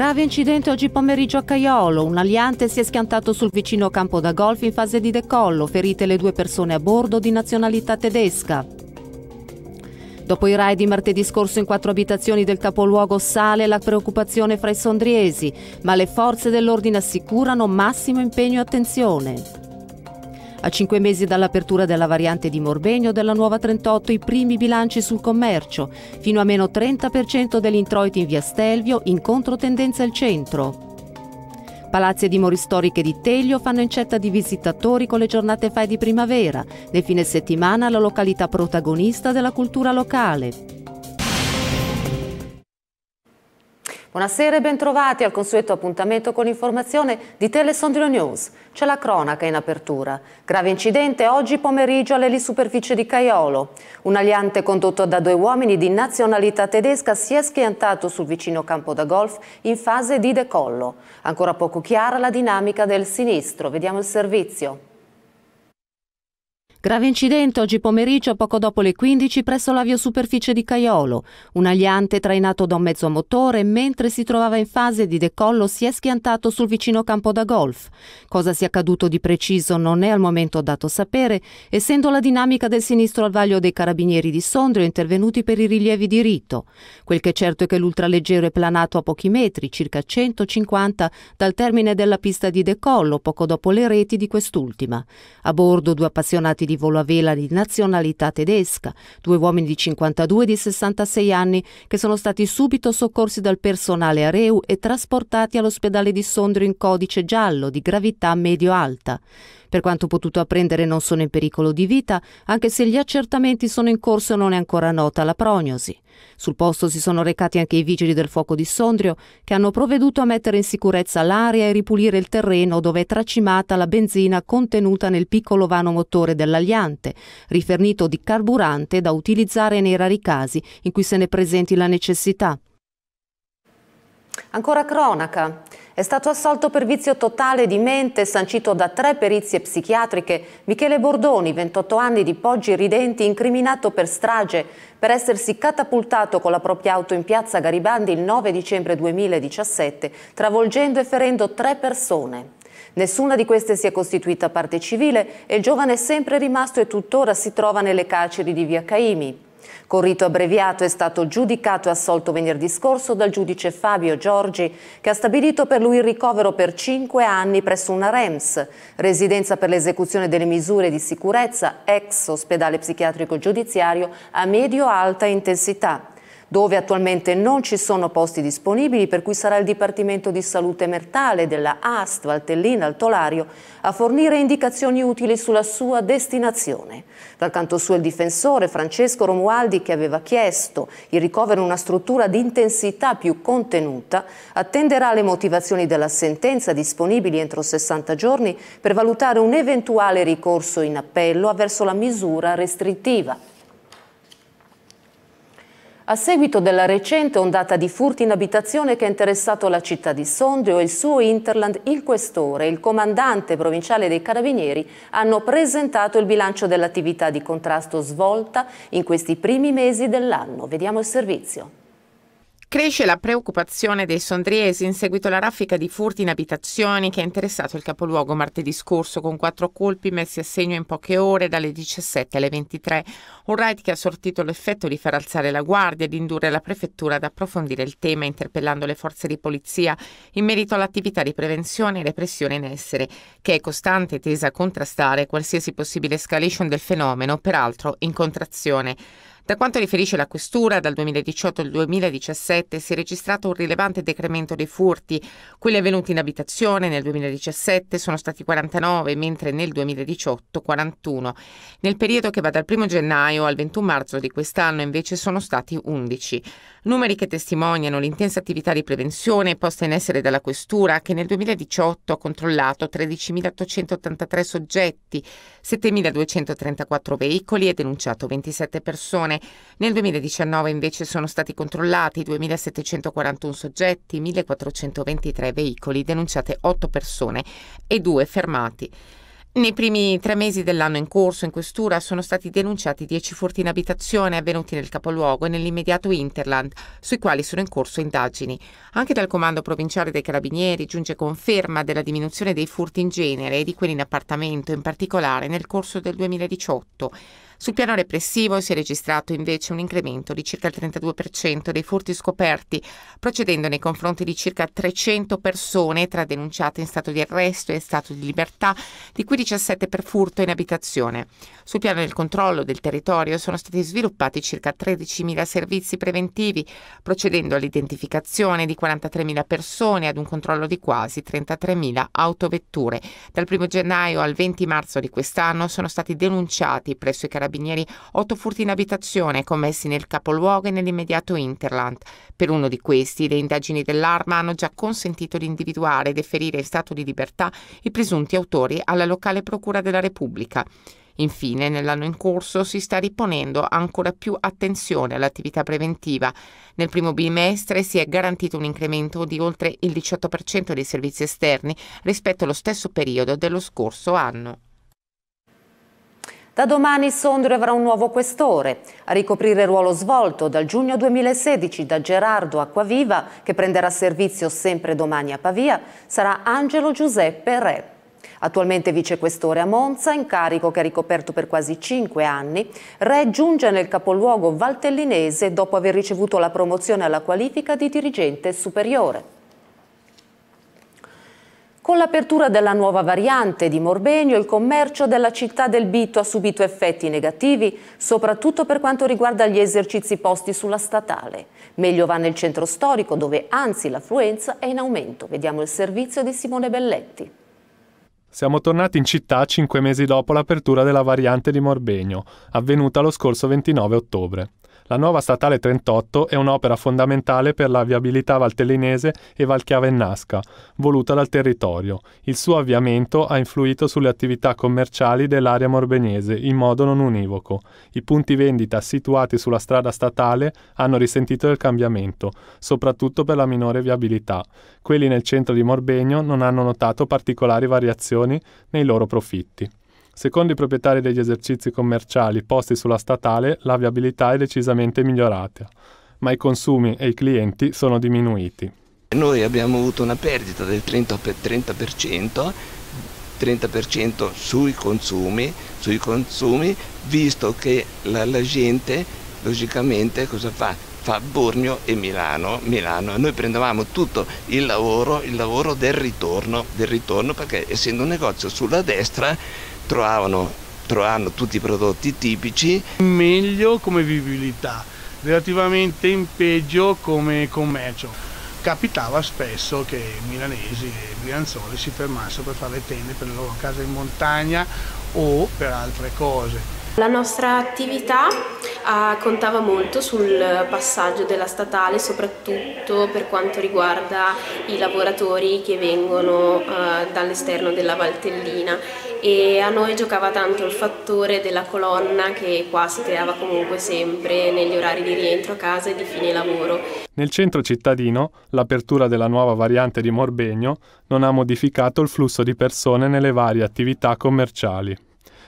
Grave incidente oggi pomeriggio a Caiolo. Un aliante si è schiantato sul vicino campo da golf in fase di decollo, ferite le due persone a bordo di nazionalità tedesca. Dopo i raid di martedì scorso in quattro abitazioni del capoluogo sale la preoccupazione fra i sondriesi, ma le forze dell'ordine assicurano massimo impegno e attenzione. A cinque mesi dall'apertura della variante di Morbegno della nuova 38 i primi bilanci sul commercio, fino a meno 30% degli introiti in via Stelvio, in controtendenza il centro. Palazzi e dimori storiche di Teglio fanno incetta di visitatori con le giornate fai di primavera, nel fine settimana la località protagonista della cultura locale. Buonasera e bentrovati al consueto appuntamento con l'informazione di Telesondino News. C'è la cronaca in apertura. Grave incidente oggi pomeriggio all'elisuperficie di Caiolo. Un aliante condotto da due uomini di nazionalità tedesca si è schiantato sul vicino campo da golf in fase di decollo. Ancora poco chiara la dinamica del sinistro. Vediamo il servizio. Grave incidente oggi pomeriggio poco dopo le 15 presso la superficie di Caiolo. Un aliante trainato da un mezzo motore mentre si trovava in fase di decollo si è schiantato sul vicino campo da golf. Cosa sia accaduto di preciso non è al momento dato sapere, essendo la dinamica del sinistro al vaglio dei carabinieri di Sondrio intervenuti per i rilievi di rito. Quel che è certo è che l'ultraleggero è planato a pochi metri, circa 150, dal termine della pista di decollo poco dopo le reti di quest'ultima. A bordo due appassionati di di vela di nazionalità tedesca, due uomini di 52 e di 66 anni che sono stati subito soccorsi dal personale areu e trasportati all'ospedale di Sondrio in codice giallo di gravità medio-alta. Per quanto potuto apprendere non sono in pericolo di vita, anche se gli accertamenti sono in corso e non è ancora nota la prognosi. Sul posto si sono recati anche i vigili del fuoco di Sondrio, che hanno provveduto a mettere in sicurezza l'area e ripulire il terreno dove è tracimata la benzina contenuta nel piccolo vano motore dell'Aliante, rifernito di carburante da utilizzare nei rari casi in cui se ne presenti la necessità. Ancora cronaca. È stato assolto per vizio totale di mente, sancito da tre perizie psichiatriche, Michele Bordoni, 28 anni di Poggi Ridenti, incriminato per strage, per essersi catapultato con la propria auto in piazza Garibaldi il 9 dicembre 2017, travolgendo e ferendo tre persone. Nessuna di queste si è costituita parte civile e il giovane è sempre rimasto e tuttora si trova nelle carceri di Via Caimi. Con rito abbreviato è stato giudicato e assolto venerdì scorso dal giudice Fabio Giorgi che ha stabilito per lui il ricovero per 5 anni presso una REMS, residenza per l'esecuzione delle misure di sicurezza, ex ospedale psichiatrico giudiziario a medio-alta intensità dove attualmente non ci sono posti disponibili, per cui sarà il Dipartimento di Salute Mertale della AST Valtellina Altolario a fornire indicazioni utili sulla sua destinazione. Dal canto suo il difensore Francesco Romualdi, che aveva chiesto il ricovero in una struttura di intensità più contenuta, attenderà le motivazioni della sentenza disponibili entro 60 giorni per valutare un eventuale ricorso in appello verso la misura restrittiva. A seguito della recente ondata di furti in abitazione che ha interessato la città di Sondrio e il suo Interland, il questore e il comandante provinciale dei Carabinieri hanno presentato il bilancio dell'attività di contrasto svolta in questi primi mesi dell'anno. Vediamo il servizio. Cresce la preoccupazione dei sondriesi in seguito alla raffica di furti in abitazioni che ha interessato il capoluogo martedì scorso con quattro colpi messi a segno in poche ore dalle 17 alle 23. Un raid che ha sortito l'effetto di far alzare la guardia e di indurre la prefettura ad approfondire il tema interpellando le forze di polizia in merito all'attività di prevenzione e repressione in essere che è costante e tesa a contrastare qualsiasi possibile escalation del fenomeno, peraltro in contrazione. Da quanto riferisce la Questura, dal 2018 al 2017 si è registrato un rilevante decremento dei furti. Quelli avvenuti in abitazione nel 2017 sono stati 49, mentre nel 2018 41. Nel periodo che va dal 1 gennaio al 21 marzo di quest'anno invece sono stati 11. Numeri che testimoniano l'intensa attività di prevenzione posta in essere dalla Questura, che nel 2018 ha controllato 13.883 soggetti, 7.234 veicoli e denunciato 27 persone. Nel 2019 invece sono stati controllati 2.741 soggetti, 1.423 veicoli, denunciate 8 persone e 2 fermati. Nei primi tre mesi dell'anno in corso in questura sono stati denunciati dieci furti in abitazione avvenuti nel capoluogo e nell'immediato Interland, sui quali sono in corso indagini. Anche dal comando provinciale dei carabinieri giunge conferma della diminuzione dei furti in genere e di quelli in appartamento, in particolare nel corso del 2018. Sul piano repressivo si è registrato invece un incremento di circa il 32% dei furti scoperti, procedendo nei confronti di circa 300 persone tra denunciate in stato di arresto e stato di libertà, di cui 17 per furto in abitazione. Sul piano del controllo del territorio sono stati sviluppati circa 13.000 servizi preventivi, procedendo all'identificazione di 43.000 persone ad un controllo di quasi 33.000 autovetture. Dal 1 gennaio al 20 marzo di quest'anno sono stati denunciati presso i carabinieri carabinieri otto furti in abitazione commessi nel capoluogo e nell'immediato Interland. Per uno di questi le indagini dell'arma hanno già consentito di individuare e deferire in stato di libertà i presunti autori alla locale Procura della Repubblica. Infine, nell'anno in corso si sta riponendo ancora più attenzione all'attività preventiva. Nel primo bimestre si è garantito un incremento di oltre il 18% dei servizi esterni rispetto allo stesso periodo dello scorso anno. Da domani Sondrio avrà un nuovo questore, a ricoprire il ruolo svolto dal giugno 2016 da Gerardo Acquaviva, che prenderà servizio sempre domani a Pavia, sarà Angelo Giuseppe Re. Attualmente vicequestore a Monza, incarico che ha ricoperto per quasi cinque anni, Re giunge nel capoluogo valtellinese dopo aver ricevuto la promozione alla qualifica di dirigente superiore. Con l'apertura della nuova variante di Morbegno, il commercio della città del Bito ha subito effetti negativi, soprattutto per quanto riguarda gli esercizi posti sulla statale. Meglio va nel centro storico, dove anzi l'affluenza è in aumento. Vediamo il servizio di Simone Belletti. Siamo tornati in città cinque mesi dopo l'apertura della variante di Morbegno, avvenuta lo scorso 29 ottobre. La nuova statale 38 è un'opera fondamentale per la viabilità valtellinese e valchiavennasca, voluta dal territorio. Il suo avviamento ha influito sulle attività commerciali dell'area morbegnese in modo non univoco. I punti vendita situati sulla strada statale hanno risentito del cambiamento, soprattutto per la minore viabilità. Quelli nel centro di Morbegno non hanno notato particolari variazioni nei loro profitti. Secondo i proprietari degli esercizi commerciali posti sulla statale, la viabilità è decisamente migliorata, ma i consumi e i clienti sono diminuiti. Noi abbiamo avuto una perdita del 30%, 30% sui, consumi, sui consumi, visto che la, la gente logicamente cosa fa? fa Bormio e Milano, Milano. Noi prendevamo tutto il lavoro, il lavoro del ritorno, del ritorno perché essendo un negozio sulla destra trovavano, trovando tutti i prodotti tipici. Meglio come vivibilità, relativamente in peggio come commercio. Capitava spesso che milanesi e brianzoli si fermassero per fare tende per le loro case in montagna o per altre cose. La nostra attività ah, contava molto sul passaggio della statale, soprattutto per quanto riguarda i lavoratori che vengono ah, dall'esterno della Valtellina e a noi giocava tanto il fattore della colonna che qua si creava comunque sempre negli orari di rientro a casa e di fine lavoro. Nel centro cittadino l'apertura della nuova variante di Morbegno non ha modificato il flusso di persone nelle varie attività commerciali.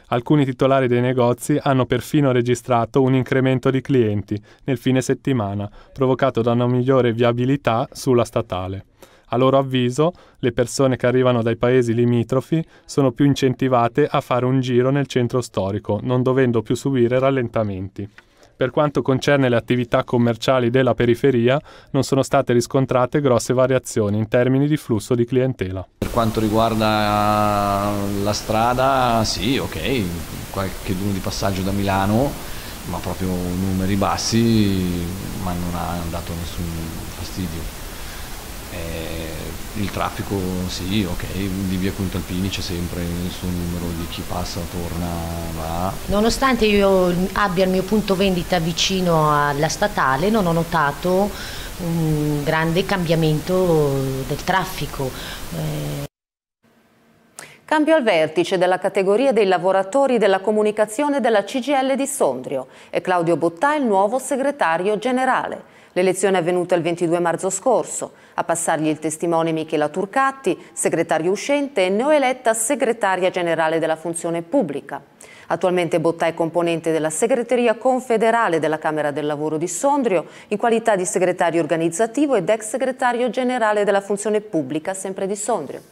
Alcuni titolari dei negozi hanno perfino registrato un incremento di clienti nel fine settimana, provocato da una migliore viabilità sulla statale. A loro avviso, le persone che arrivano dai paesi limitrofi sono più incentivate a fare un giro nel centro storico, non dovendo più subire rallentamenti. Per quanto concerne le attività commerciali della periferia, non sono state riscontrate grosse variazioni in termini di flusso di clientela. Per quanto riguarda eh, la strada, sì, ok, qualche duno di passaggio da Milano, ma proprio numeri bassi, ma non ha dato nessun fastidio. Eh, il traffico sì, ok, di via Quintalpini c'è sempre il numero di chi passa, torna, va. Nonostante io abbia il mio punto vendita vicino alla statale, non ho notato un grande cambiamento del traffico. Eh. Cambio al vertice della categoria dei lavoratori della comunicazione della CGL di Sondrio e Claudio Bottà il nuovo segretario generale. L'elezione è avvenuta il 22 marzo scorso. A passargli il testimone Michela Turcatti, segretario uscente e neoeletta segretaria generale della funzione pubblica. Attualmente Bottà è componente della segreteria confederale della Camera del Lavoro di Sondrio in qualità di segretario organizzativo ed ex segretario generale della funzione pubblica sempre di Sondrio.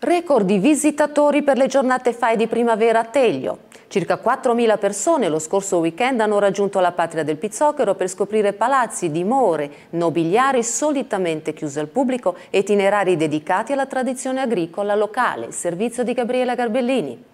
Record di visitatori per le giornate FAI di primavera a Teglio. Circa 4.000 persone lo scorso weekend hanno raggiunto la patria del Pizzocchero per scoprire palazzi, dimore, nobiliari solitamente chiusi al pubblico e itinerari dedicati alla tradizione agricola locale, servizio di Gabriela Garbellini.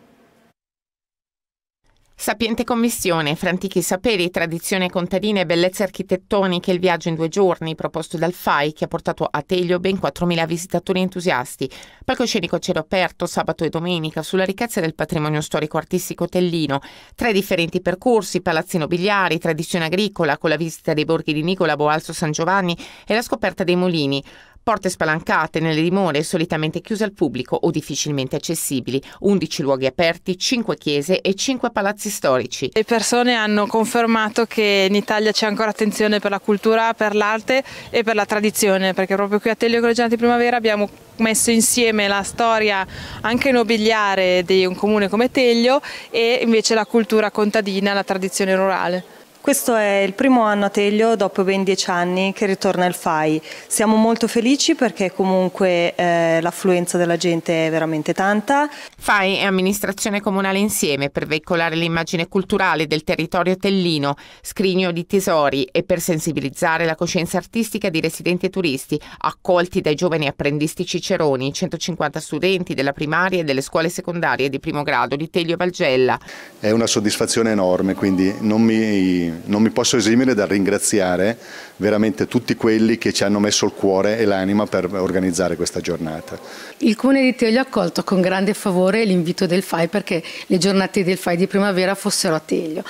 Sapiente commissione fra antichi saperi, tradizione contadina e bellezze architettoniche, il viaggio in due giorni proposto dal FAI che ha portato a Teglio ben 4.000 visitatori entusiasti. Palcoscenico a cielo aperto sabato e domenica sulla ricchezza del patrimonio storico-artistico tellino. Tre differenti percorsi, palazzi nobiliari, tradizione agricola con la visita dei borghi di Nicola, Boalzo, San Giovanni e la scoperta dei mulini porte spalancate nelle dimore solitamente chiuse al pubblico o difficilmente accessibili, 11 luoghi aperti, 5 chiese e 5 palazzi storici. Le persone hanno confermato che in Italia c'è ancora attenzione per la cultura, per l'arte e per la tradizione, perché proprio qui a Telio Collegiano di Primavera abbiamo messo insieme la storia anche nobiliare di un comune come Teglio e invece la cultura contadina, la tradizione rurale. Questo è il primo anno a Teglio dopo ben dieci anni che ritorna il FAI. Siamo molto felici perché comunque eh, l'affluenza della gente è veramente tanta. FAI e amministrazione comunale insieme per veicolare l'immagine culturale del territorio tellino, scrigno di tesori e per sensibilizzare la coscienza artistica di residenti e turisti accolti dai giovani apprendisti ciceroni, 150 studenti della primaria e delle scuole secondarie di primo grado di Teglio e Valgella. È una soddisfazione enorme, quindi non mi non mi posso esimere dal ringraziare veramente tutti quelli che ci hanno messo il cuore e l'anima per organizzare questa giornata. Il Comune di Teglio ha accolto con grande favore l'invito del FAI perché le giornate del FAI di primavera fossero a Teglio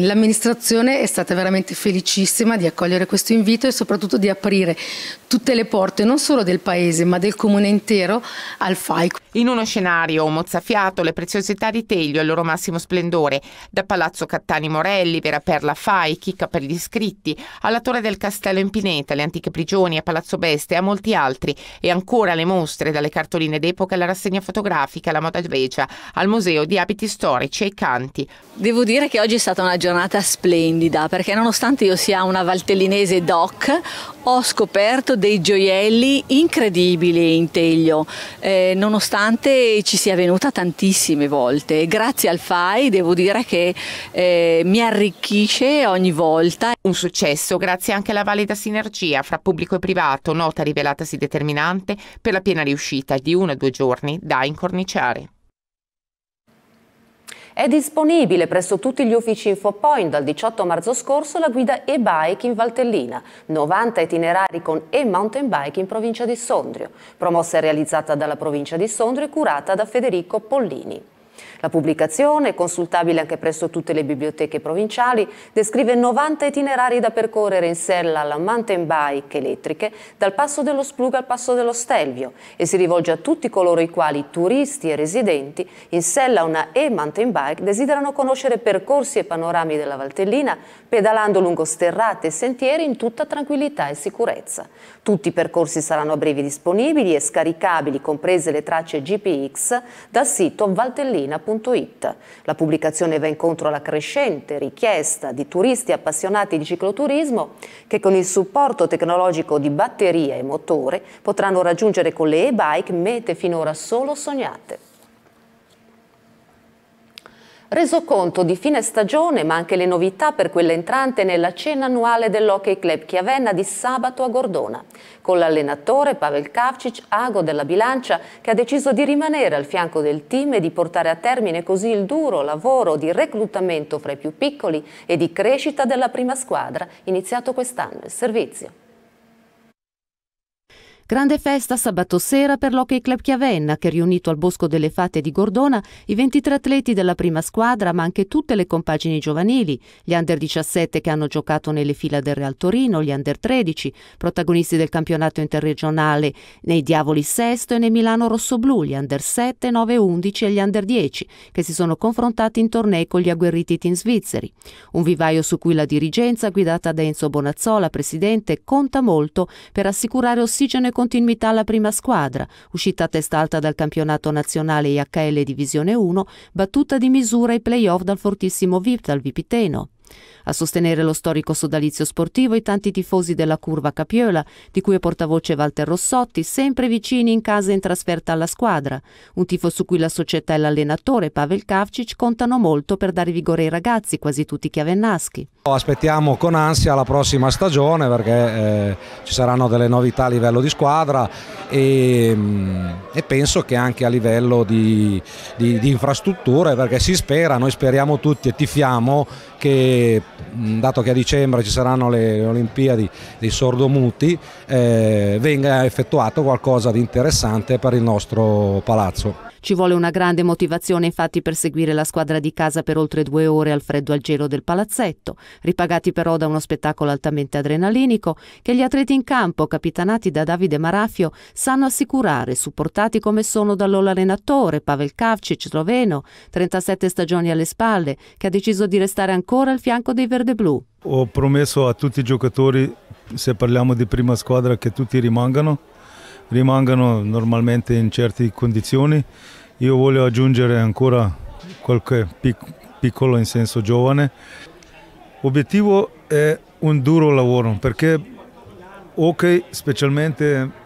l'amministrazione è stata veramente felicissima di accogliere questo invito e soprattutto di aprire tutte le porte non solo del paese ma del comune intero al FAIC. In uno scenario mozzafiato le preziosità di Teglio al loro massimo splendore, da Palazzo Cattani Morelli, Vera Perla Fai, Chicca per gli iscritti, alla Torre del Castello in Pineta, le antiche prigioni a Palazzo Beste e a molti altri e ancora le mostre dalle cartoline d'epoca alla rassegna fotografica, alla moda grecia, al museo di abiti storici e canti. Devo dire che oggi è stata una giornata splendida perché nonostante io sia una valtellinese doc ho scoperto dei gioielli incredibili in Teglio, eh, nonostante ci sia venuta tantissime volte. Grazie al FAI devo dire che eh, mi arricchisce ogni volta. Un successo grazie anche alla valida sinergia fra pubblico e privato, nota rivelatasi determinante per la piena riuscita di uno o due giorni da incorniciare. È disponibile presso tutti gli uffici InfoPoint dal 18 marzo scorso la guida e-bike in Valtellina, 90 itinerari con e-mountain bike in provincia di Sondrio, promossa e realizzata dalla provincia di Sondrio e curata da Federico Pollini. La pubblicazione, consultabile anche presso tutte le biblioteche provinciali, descrive 90 itinerari da percorrere in sella alla mountain bike elettriche dal passo dello Splug al passo dello Stelvio e si rivolge a tutti coloro i quali, turisti e residenti, in sella una e-mountain bike desiderano conoscere percorsi e panorami della Valtellina pedalando lungo sterrate e sentieri in tutta tranquillità e sicurezza. Tutti i percorsi saranno a breve disponibili e scaricabili, comprese le tracce GPX, dal sito valtellina.com. Toscana.it. La pubblicazione va incontro alla crescente richiesta di turisti appassionati di cicloturismo che con il supporto tecnologico di batteria e motore potranno raggiungere con le e-bike mete finora solo sognate resoconto di fine stagione ma anche le novità per quella entrante nella cena annuale dell'Hockey Club Chiavenna di sabato a Gordona, con l'allenatore Pavel Kavcic, ago della bilancia, che ha deciso di rimanere al fianco del team e di portare a termine così il duro lavoro di reclutamento fra i più piccoli e di crescita della prima squadra iniziato quest'anno. Il servizio. Grande festa sabato sera per l'Hockey Club Chiavenna che ha riunito al Bosco delle Fate di Gordona i 23 atleti della prima squadra ma anche tutte le compagini giovanili, gli under 17 che hanno giocato nelle fila del Real Torino, gli under 13, protagonisti del campionato interregionale nei Diavoli Sesto e nei Milano Rossoblu, gli under 7, 9, 11 e gli under 10 che si sono confrontati in tornei con gli agguerriti team svizzeri. Un vivaio su cui la dirigenza guidata da Enzo Bonazzola, presidente, conta molto per assicurare ossigeno e continuità alla prima squadra, uscita a testa alta dal campionato nazionale IHL Divisione 1, battuta di misura ai playoff dal fortissimo VIP dal Vipiteno. A sostenere lo storico sodalizio sportivo i tanti tifosi della curva Capiola, di cui è portavoce Walter Rossotti, sempre vicini in casa e in trasferta alla squadra. Un tifo su cui la società e l'allenatore Pavel Kavcic contano molto per dare vigore ai ragazzi, quasi tutti chiavennaschi. Aspettiamo con ansia la prossima stagione perché eh, ci saranno delle novità a livello di squadra e, mm, e penso che anche a livello di, di, di infrastrutture perché si spera, noi speriamo tutti e tifiamo che Mm, dato che a dicembre ci saranno le Olimpiadi dei sordomuti, eh, venga effettuato qualcosa di interessante per il nostro palazzo. Ci vuole una grande motivazione infatti per seguire la squadra di casa per oltre due ore al freddo al gelo del palazzetto, ripagati però da uno spettacolo altamente adrenalinico che gli atleti in campo, capitanati da Davide Marafio, sanno assicurare, supportati come sono dall'allenatore Pavel Kavcic, sloveno, 37 stagioni alle spalle, che ha deciso di restare ancora al fianco dei verde-blu. Ho promesso a tutti i giocatori, se parliamo di prima squadra, che tutti rimangano rimangano normalmente in certe condizioni. Io voglio aggiungere ancora qualche piccolo in senso giovane. L'obiettivo è un duro lavoro perché ok, specialmente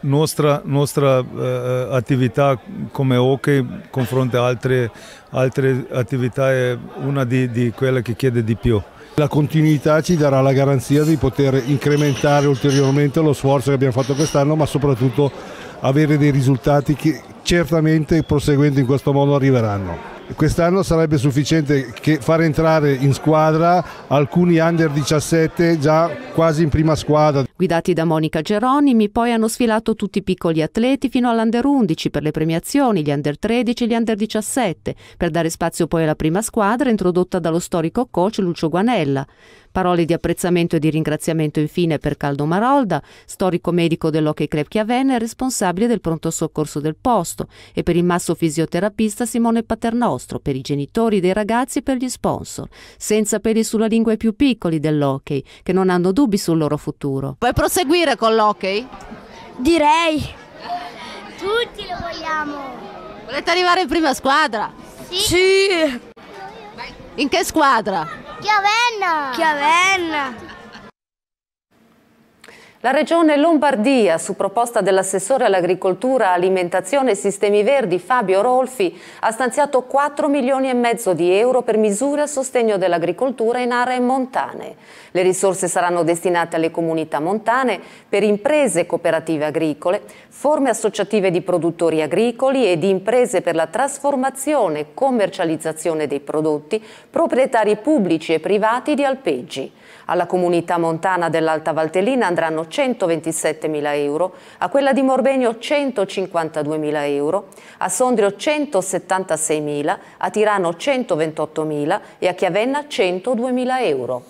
nostra, nostra eh, attività come hockey confronto a altre, altre attività è una di, di quelle che chiede di più. La continuità ci darà la garanzia di poter incrementare ulteriormente lo sforzo che abbiamo fatto quest'anno, ma soprattutto avere dei risultati che, certamente proseguendo in questo modo arriveranno. Quest'anno sarebbe sufficiente far entrare in squadra alcuni under 17 già quasi in prima squadra. Guidati da Monica Geronimi, poi hanno sfilato tutti i piccoli atleti fino all'under 11 per le premiazioni, gli under 13 e gli under 17, per dare spazio poi alla prima squadra introdotta dallo storico coach Lucio Guanella. Parole di apprezzamento e di ringraziamento infine per Caldo Marolda, storico medico dell'Hockey Club Chiavena e responsabile del pronto soccorso del posto costo e per il masso fisioterapista Simone Paternostro, per i genitori dei ragazzi e per gli sponsor, senza peli sulla lingua ai più piccoli dell'hockey che non hanno dubbi sul loro futuro. Puoi proseguire con l'hockey? Direi. Tutti lo vogliamo. Volete arrivare in prima squadra? Sì. sì. In che squadra? Chiavenna. Chiavenna. La Regione Lombardia, su proposta dell'assessore all'agricoltura, alimentazione e sistemi verdi Fabio Rolfi, ha stanziato 4 milioni e mezzo di euro per misure a sostegno dell'agricoltura in aree montane. Le risorse saranno destinate alle comunità montane per imprese cooperative agricole, forme associative di produttori agricoli e di imprese per la trasformazione e commercializzazione dei prodotti, proprietari pubblici e privati di alpeggi. Alla comunità montana dell'Alta Valtellina andranno 127.000 euro, a quella di Morbegno 152.000 euro, a Sondrio 176.000, a Tirano 128.000 e a Chiavenna 102.000 euro.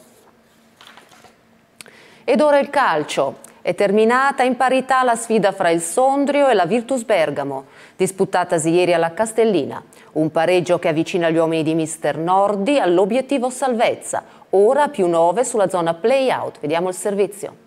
Ed ora il calcio. È terminata in parità la sfida fra il Sondrio e la Virtus Bergamo, disputatasi ieri alla Castellina. Un pareggio che avvicina gli uomini di Mister Nordi all'obiettivo salvezza, ora più 9 sulla zona play-out. Vediamo il servizio.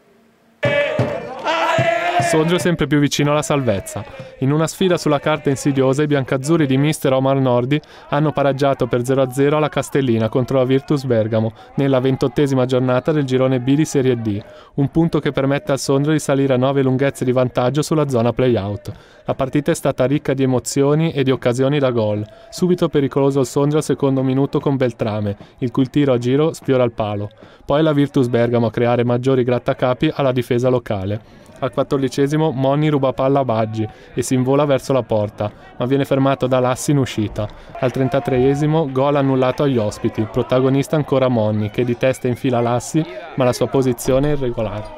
Aê! Sorge sempre più vicino alla salvezza. In una sfida sulla carta insidiosa, i biancazzurri di mister Omar Nordi hanno pareggiato per 0-0 alla Castellina contro la Virtus Bergamo nella ventottesima giornata del girone B di Serie D, un punto che permette al Sondrio di salire a 9 lunghezze di vantaggio sulla zona play-out. La partita è stata ricca di emozioni e di occasioni da gol. Subito pericoloso il Sondrio al secondo minuto con Beltrame, il cui tiro a giro sfiora il palo. Poi la Virtus Bergamo a creare maggiori grattacapi alla difesa locale. Al quattordicesimo Moni ruba palla a Baggi e si invola verso la porta, ma viene fermato da Lassi in uscita. Al trentatreesimo gol annullato agli ospiti, protagonista ancora Monni che di testa infila Lassi ma la sua posizione è irregolare.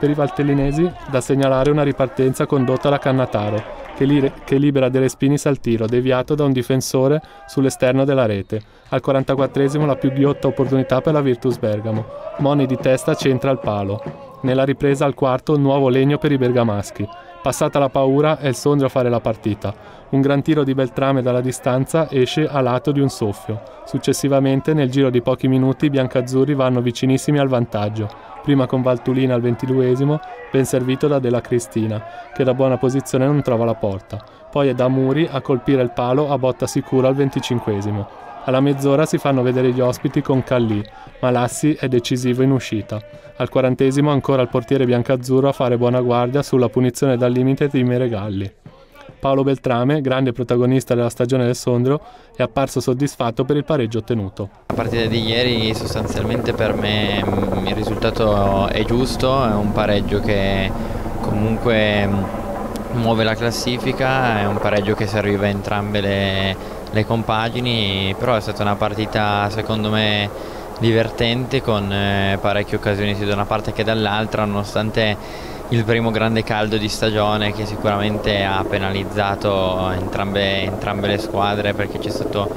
Per i valtellinesi da segnalare una ripartenza condotta da Cannataro, che, li, che libera De spinis al tiro, deviato da un difensore sull'esterno della rete. Al 44 la più ghiotta opportunità per la Virtus Bergamo. Moni di testa centra il palo. Nella ripresa al quarto nuovo legno per i bergamaschi. Passata la paura è il Sondrio a fare la partita. Un gran tiro di Beltrame dalla distanza esce a lato di un soffio. Successivamente nel giro di pochi minuti i biancazzurri vanno vicinissimi al vantaggio. Prima con Valtulina al ventiduesimo, ben servito da Della Cristina, che da buona posizione non trova la porta. Poi è da Muri a colpire il palo a botta sicura al venticinquesimo. Alla mezz'ora si fanno vedere gli ospiti con Callì, ma Lassi è decisivo in uscita. Al quarantesimo ancora il portiere biancazzurro a fare buona guardia sulla punizione dal limite di Meregalli. Paolo Beltrame, grande protagonista della stagione del Sondrio, è apparso soddisfatto per il pareggio ottenuto. La partita di ieri sostanzialmente per me mm, il risultato è giusto, è un pareggio che comunque mm, muove la classifica, è un pareggio che serviva a entrambe le le compagini, però è stata una partita secondo me divertente con eh, parecchie occasioni sia da una parte che dall'altra, nonostante il primo grande caldo di stagione che sicuramente ha penalizzato entrambe, entrambe le squadre perché c'è stato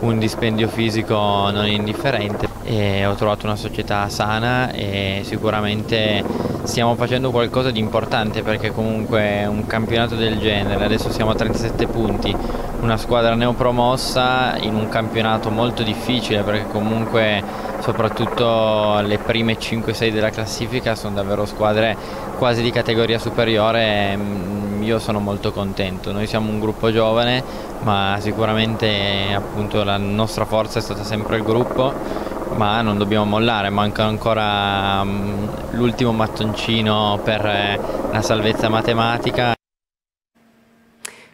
un dispendio fisico non indifferente e ho trovato una società sana e sicuramente stiamo facendo qualcosa di importante perché comunque un campionato del genere, adesso siamo a 37 punti, una squadra neopromossa in un campionato molto difficile perché comunque soprattutto le prime 5-6 della classifica sono davvero squadre quasi di categoria superiore mm, io sono molto contento noi siamo un gruppo giovane ma sicuramente appunto la nostra forza è stata sempre il gruppo ma non dobbiamo mollare, manca ancora mm, l'ultimo mattoncino per eh, la salvezza matematica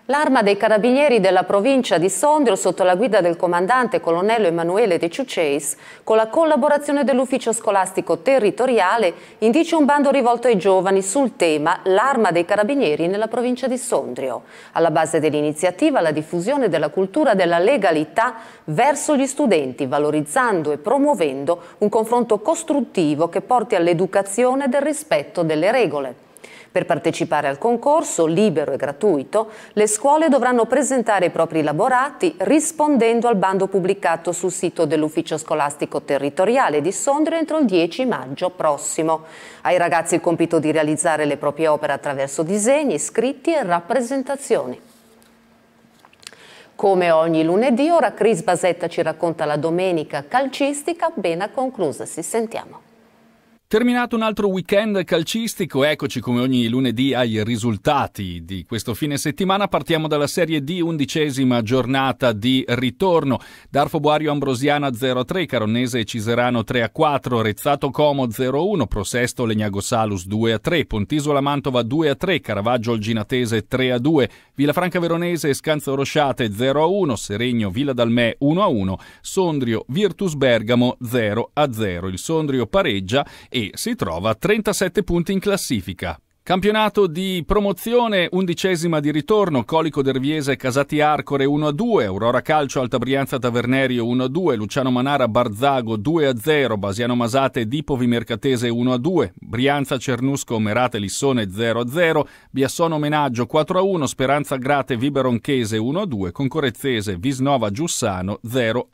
L'arma dei carabinieri della provincia di Sondrio, sotto la guida del comandante colonnello Emanuele De Ciuceis, con la collaborazione dell'ufficio scolastico territoriale, indice un bando rivolto ai giovani sul tema l'arma dei carabinieri nella provincia di Sondrio. Alla base dell'iniziativa la diffusione della cultura della legalità verso gli studenti, valorizzando e promuovendo un confronto costruttivo che porti all'educazione del rispetto delle regole. Per partecipare al concorso, libero e gratuito, le scuole dovranno presentare i propri elaborati rispondendo al bando pubblicato sul sito dell'Ufficio Scolastico Territoriale di Sondrio entro il 10 maggio prossimo. Ai ragazzi il compito di realizzare le proprie opere attraverso disegni, scritti e rappresentazioni. Come ogni lunedì, ora Chris Basetta ci racconta la domenica calcistica appena conclusa. Si sentiamo. Terminato un altro weekend calcistico, eccoci come ogni lunedì ai risultati di questo fine settimana. Partiamo dalla Serie D, undicesima giornata di ritorno. Darfo Boario Ambrosiana 0-3, Caronnese Ciserano 3-4, Rezzato Como 0-1, Prosesto Legnago Salus 2-3, Pontisola Mantova 2-3, Caravaggio Alginatese 3-2, Villafranca Veronese Scanzo Rosciate 0-1, Seregno Villa Dalmè 1-1, Sondrio Virtus Bergamo 0-0. Il Sondrio pareggia e si trova a 37 punti in classifica, Campionato di promozione, undicesima di ritorno, Colico Derviese, Casati Arcore 1-2, Aurora Calcio, Alta Brianza Tavernerio 1-2, Luciano Manara Barzago 2-0, Basiano Masate Dipovi Mercatese 1-2, Brianza Cernusco Merate Lissone 0-0, Biassono Menaggio 4-1, Speranza Grate Viberonchese 1-2, Concorezzese Visnova Giussano 0-1.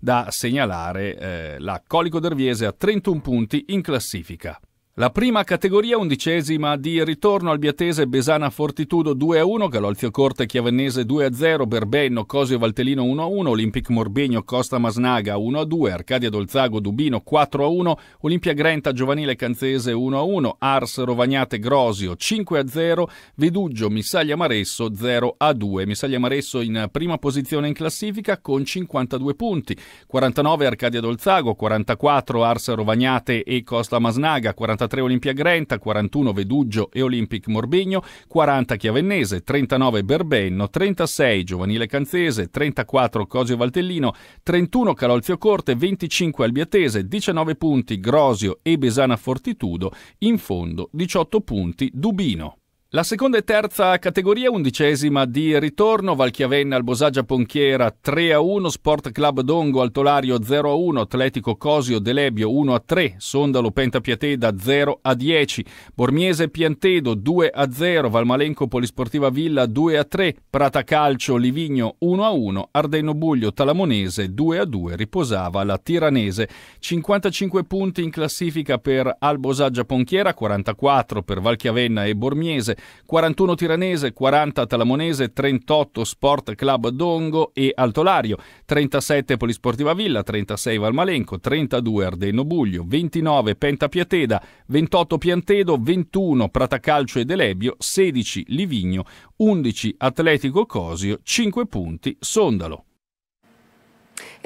Da segnalare eh, la Colico Derviese a 31 punti in classifica. La prima categoria undicesima di ritorno al Biatese Besana Fortitudo 2-1, Calolzio Corte Chiavennese 2-0, Berbenno Cosio Valtellino 1-1, Olimpic Morbegno Costa Masnaga 1-2, Arcadia Dolzago Dubino 4-1, Olimpia Grenta Giovanile Canzese 1-1, Ars Rovagnate Grosio 5-0, Veduggio Missaglia Maresso 0-2. Missaglia Maresso in prima posizione in classifica con 52 punti, 49 Arcadia Dolzago, 44 Ars Rovagnate e Costa Masnaga, 49 43 Olimpia Grenta, 41 Veduggio e Olympic Morbigno, 40 Chiavennese, 39 Berbenno, 36 Giovanile Canzese, 34 Cosio Valtellino, 31 Calolzio Corte, 25 Albiatese, 19 punti Grosio e Besana Fortitudo, in fondo 18 punti Dubino. La seconda e terza categoria, undicesima di ritorno, Valchiavenna al Bosaggia Ponchiera 3 a 1, Sport Club Dongo Altolario 0 a 1, Atletico Cosio Delebio 1 a 3, Sondalo Penta Piateda 0 a 10, Bormiese Piantedo 2 a 0, Valmalenco Polisportiva Villa 2 a 3, Prata Calcio Livigno 1 a 1, Ardenno Buglio Talamonese 2 a 2, riposava la Tiranese. 55 punti in classifica per Albosaggia Ponchiera, 44 per Valchiavenna e Bormiese. 41 Tiranese, 40 Talamonese, 38 Sport Club Dongo e Altolario, 37 Polisportiva Villa, 36 Valmalenco, 32 Ardenno Buglio, 29 Penta Piateda, 28 Piantedo, 21 Pratacalcio e Elebio, 16 Livigno, 11 Atletico Cosio, 5 punti Sondalo.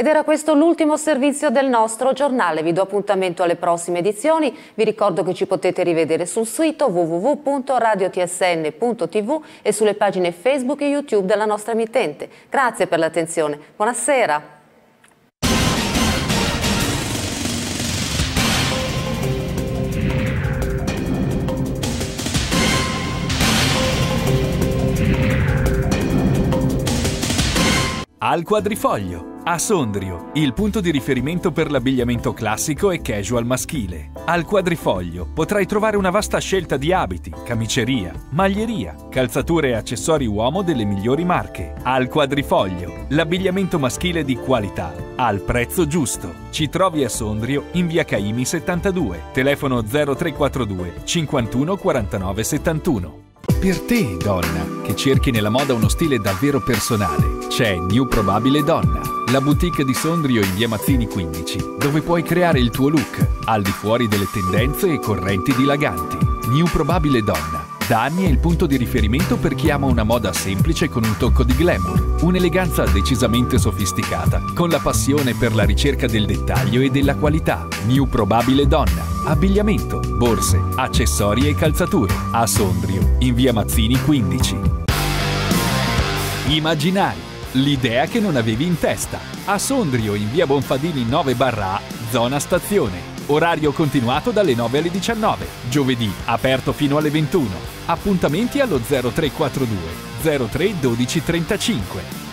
Ed era questo l'ultimo servizio del nostro giornale. Vi do appuntamento alle prossime edizioni. Vi ricordo che ci potete rivedere sul sito www.radiotsn.tv e sulle pagine Facebook e YouTube della nostra emittente. Grazie per l'attenzione. Buonasera. al quadrifoglio. A Sondrio, il punto di riferimento per l'abbigliamento classico e casual maschile. Al quadrifoglio potrai trovare una vasta scelta di abiti, camiceria, maglieria, calzature e accessori uomo delle migliori marche. Al quadrifoglio, l'abbigliamento maschile di qualità, al prezzo giusto. Ci trovi a Sondrio in via Caimi 72, telefono 0342 51 49 71. Per te, donna, che cerchi nella moda uno stile davvero personale c'è New Probabile Donna, la boutique di Sondrio in via Mazzini 15, dove puoi creare il tuo look, al di fuori delle tendenze e correnti dilaganti. New Probabile Donna. Da anni è il punto di riferimento per chi ama una moda semplice con un tocco di glamour, un'eleganza decisamente sofisticata, con la passione per la ricerca del dettaglio e della qualità. New Probabile Donna, abbigliamento, borse, accessori e calzature. A Sondrio, in via Mazzini 15. Immaginari L'idea che non avevi in testa. A Sondrio, in via Bonfadini 9 barra zona stazione. Orario continuato dalle 9 alle 19. Giovedì, aperto fino alle 21. Appuntamenti allo 0342 03 12 35.